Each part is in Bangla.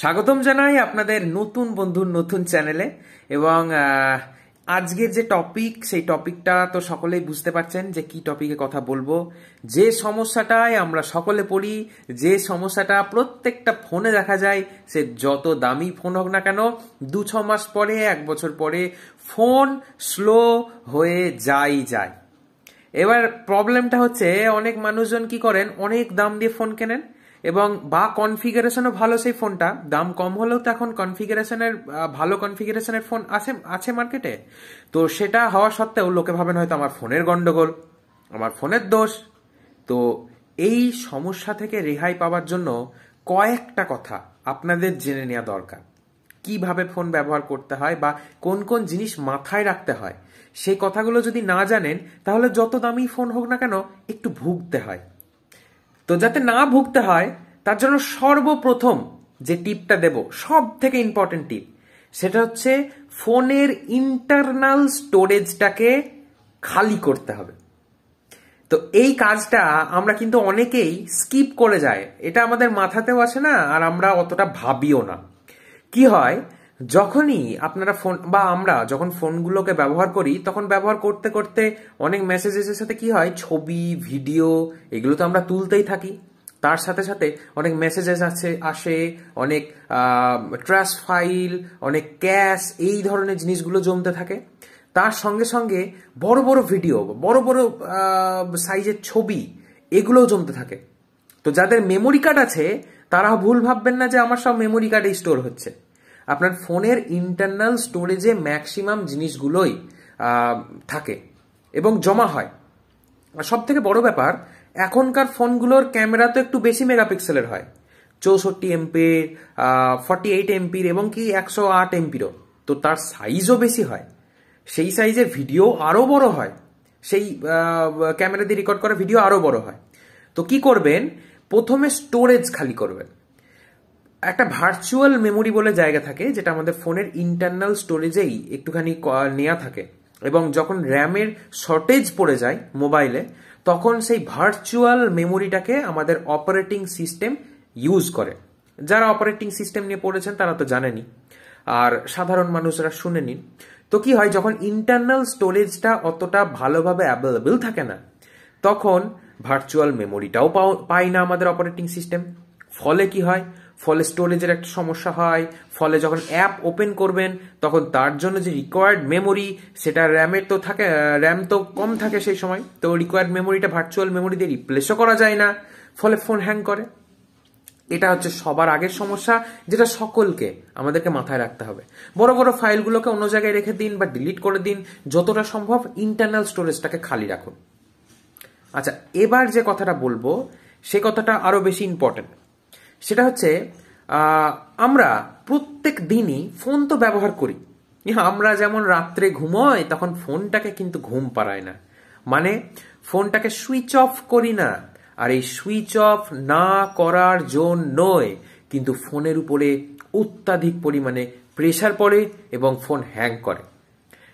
স্বাগতম জানাই আপনাদের নতুন বন্ধুর নতুন চ্যানেলে এবং আজকের যে টপিক সেই টপিকটা তো সকলেই বুঝতে পারছেন যে কি টপিকে কথা বলবো যে সমস্যাটায় আমরা সকলে পড়ি যে সমস্যাটা প্রত্যেকটা ফোনে দেখা যায় সে যত দামি ফোন হোক না কেন দু ছ মাস পরে এক বছর পরে ফোন স্লো হয়ে যাই যায় এবার প্রবলেমটা হচ্ছে অনেক মানুষজন কি করেন অনেক দাম দিয়ে ফোন কেনেন এবং বা কনফিগারেশনও ভালো সেই ফোনটা দাম কম হলেও তো এখন কনফিগারেশনের ভালো কনফিগারেশনের ফোন আছে আছে মার্কেটে তো সেটা হওয়া সত্ত্বেও লোকে ভাবেন হয়তো আমার ফোনের গন্ডগোল আমার ফোনের দোষ তো এই সমস্যা থেকে রেহাই পাওয়ার জন্য কয়েকটা কথা আপনাদের জেনে নেওয়া দরকার কিভাবে ফোন ব্যবহার করতে হয় বা কোন কোন জিনিস মাথায় রাখতে হয় সেই কথাগুলো যদি না জানেন তাহলে যত দামি ফোন হোক না কেন একটু ভুগতে হয় তো যাতে না ভুগতে হয় তার জন্য সর্বপ্রথম যে টিপটা দেব সব থেকে ইম্পর্টেন্ট টিপ সেটা হচ্ছে ফোনের ইন্টারনাল স্টোরেজটাকে খালি করতে হবে তো এই কাজটা আমরা কিন্তু অনেকেই স্কিপ করে যায় এটা আমাদের মাথাতেও আসে না আর আমরা অতটা ভাবিও না কি হয় যখনই আপনারা ফোন বা আমরা যখন ফোনগুলোকে ব্যবহার করি তখন ব্যবহার করতে করতে অনেক মেসেজেসের সাথে কি হয় ছবি ভিডিও এগুলো তো আমরা তুলতেই থাকি তার সাথে সাথে অনেক মেসেজেস আছে আসে অনেক ট্রাস ফাইল অনেক ক্যাশ এই ধরনের জিনিসগুলো জমতে থাকে তার সঙ্গে সঙ্গে বড় বড় ভিডিও বড় বড় সাইজের ছবি এগুলোও জমতে থাকে তো যাদের মেমোরি কার্ড আছে তারা ভুল ভাববেন না যে আমার সব মেমোরি কার্ডে স্টোর হচ্ছে আপনার ফোনের ইন্টারনাল স্টোরেজে ম্যাক্সিমাম জিনিসগুলোই থাকে এবং জমা হয় আর সব থেকে বড় ব্যাপার এখনকার ফোনগুলোর ক্যামেরা তো একটু বেশি মেগাপিক্সেলের হয় চৌষট্টি এমপির ফর্টি এইট এমপির এবং কি একশো আট এমপিরও তো তার সাইজও বেশি হয় সেই সাইজের ভিডিও আরও বড় হয় সেই ক্যামেরা দিয়ে রেকর্ড করা ভিডিও আরও বড় হয় তো কি করবেন প্রথমে স্টোরেজ খালি করবেন একটা ভার্চুয়াল মেমোরি বলে জায়গা থাকে যেটা আমাদের ফোনের ইন্টারনাল স্টোরেজেই একটুখানি নেওয়া থাকে এবং যখন র্যামের শর্টেজ পড়ে যায় মোবাইলে তখন সেই ভার্চুয়াল মেমোরিটাকে আমাদের অপারেটিং সিস্টেম ইউজ করে যারা অপারেটিং সিস্টেম নিয়ে পড়েছেন তারা তো জানেনি আর সাধারণ মানুষরা শুনে নিন তো কি হয় যখন ইন্টারনাল স্টোরেজটা অতটা ভালোভাবে অ্যাভেলেবেল থাকে না তখন ভার্চুয়াল মেমোরিটাও পাই না আমাদের অপারেটিং সিস্টেম ফলে কি হয় ফলে স্টোরেজের একটা সমস্যা হয় ফলে যখন অ্যাপ ওপেন করবেন তখন তার জন্য যে রিকোয়ার্ড মেমোরি সেটা র্যামের তো থাকে র্যাম তো কম থাকে সেই সময় তো রিকোয়ার্ড মেমোরিটা ভার্চুয়াল মেমোরি দিয়ে রিপ্লেসও করা যায় না ফলে ফোন হ্যাং করে এটা হচ্ছে সবার আগের সমস্যা যেটা সকলকে আমাদেরকে মাথায় রাখতে হবে বড় বড় ফাইলগুলোকে অন্য জায়গায় রেখে দিন বা ডিলিট করে দিন যতটা সম্ভব ইন্টারনাল স্টোরেজটাকে খালি রাখুন আচ্ছা এবার যে কথাটা বলবো সে কথাটা আরো বেশি ইম্পর্টেন্ট সেটা হচ্ছে আমরা প্রত্যেক দিনই ফোন তো ব্যবহার করি আমরা যেমন রাত্রে ঘুমোয় তখন ফোনটাকে কিন্তু ঘুম পাড়ায় না মানে ফোনটাকে সুইচ অফ করি না আর এই সুইচ অফ না করার জন্যই কিন্তু ফোনের উপরে অত্যাধিক পরিমাণে প্রেশার পড়ে এবং ফোন হ্যাং করে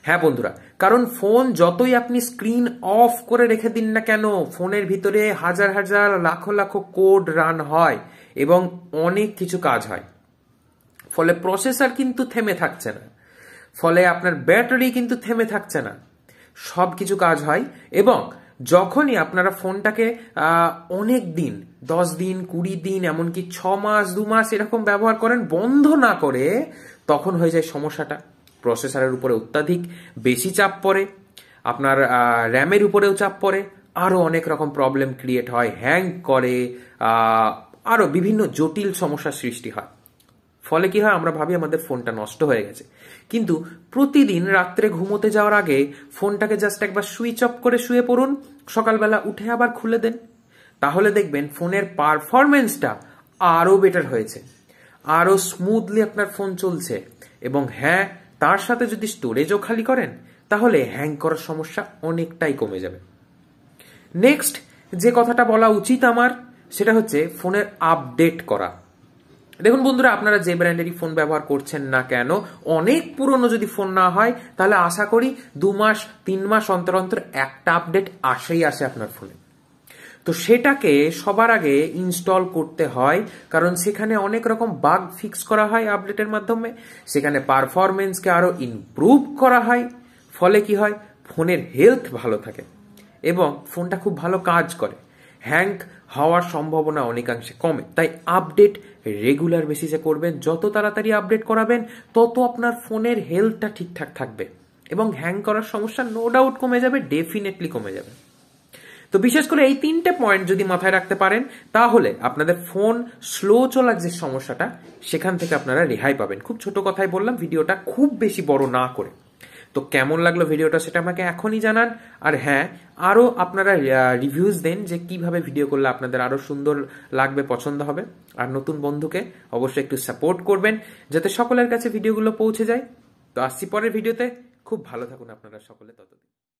হ্যাঁ বন্ধুরা কারণ ফোন যতই আপনি স্ক্রিন অফ করে রেখে দিন না কেন ফোনের ভিতরে হাজার হাজার লাখ লাখ কোড রান হয় এবং অনেক কিছু কাজ হয় ফলে প্রসেসর কিন্তু থেমে থাকছে না ফলে আপনার ব্যাটারি কিন্তু থেমে থাকছে না সব কিছু কাজ হয় এবং যখনই আপনারা ফোনটাকে অনেক দিন দশ দিন কুড়ি দিন এমনকি ছ মাস দু মাস এরকম ব্যবহার করেন বন্ধ না করে তখন হয়ে যায় সমস্যাটা প্রসেসারের উপরে অত্যাধিক বেশি চাপ পড়ে আপনার র্যামের উপরেও চাপ পড়ে আরও অনেক রকম প্রবলেম ক্রিয়েট হয় হ্যাং করে আরও বিভিন্ন জটিল সমস্যার সৃষ্টি হয় ফলে কি হয় আমরা ভাবি আমাদের ফোনটা নষ্ট হয়ে গেছে কিন্তু প্রতিদিন রাত্রে ঘুমোতে যাওয়ার আগে ফোনটাকে জাস্ট একবার সুইচ অফ করে শুয়ে পড়ুন সকালবেলা উঠে আবার খুলে দেন তাহলে দেখবেন ফোনের পারফরমেন্সটা আরও বেটার হয়েছে আরও স্মুথলি আপনার ফোন চলছে এবং হ্যাঁ তার সাথে যদি স্টোরেজও খালি করেন তাহলে হ্যাং করার সমস্যা অনেকটাই কমে যাবে নেক্সট যে কথাটা বলা উচিত আমার সেটা হচ্ছে ফোনের আপডেট করা দেখুন বন্ধুরা আপনারা যে ব্র্যান্ডেরই ফোন ব্যবহার করছেন না কেন অনেক পুরনো যদি ফোন না হয় তাহলে আশা করি দু মাস তিন মাস অন্তর অন্তর একটা আপডেট আসেই আসে আপনার ফোনে তো সেটাকে সবার আগে ইনস্টল করতে হয় কারণ সেখানে অনেক রকম বাগ ফিক্স করা হয় আপডেটের মাধ্যমে সেখানে পারফরমেন্সকে আরও ইমপ্রুভ করা হয় ফলে কি হয় ফোনের হেলথ ভালো থাকে এবং ফোনটা খুব ভালো কাজ করে হ্যাং হওয়ার সম্ভাবনা অনেকাংশে কমে তাই আপডেট রেগুলার বেসিসে করবেন যত তাড়াতাড়ি আপডেট করাবেন তত আপনার ফোনের হেলথটা ঠিকঠাক থাকবে এবং হ্যাং করার সমস্যা নো ডাউট কমে যাবে ডেফিনেটলি কমে যাবে তো বিশেষ করে এই তিনটে পয়েন্ট যদি মাথায় রাখতে পারেন তাহলে আপনাদের ফোন স্লো চলার যে সমস্যাটা সেখান থেকে আপনারা রেহাই পাবেন খুব ছোট কথাই বললাম ভিডিওটা খুব বেশি বড় না করে তো কেমন লাগলো ভিডিওটা সেটা আমাকে এখনই জানান আর হ্যাঁ আরও আপনারা রিভিউজ দেন যে কিভাবে ভিডিও করলে আপনাদের আরও সুন্দর লাগবে পছন্দ হবে আর নতুন বন্ধুকে অবশ্যই একটু সাপোর্ট করবেন যাতে সকলের কাছে ভিডিওগুলো পৌঁছে যায় তো আসছি পরের ভিডিওতে খুব ভালো থাকুন আপনারা সকলে ততদিন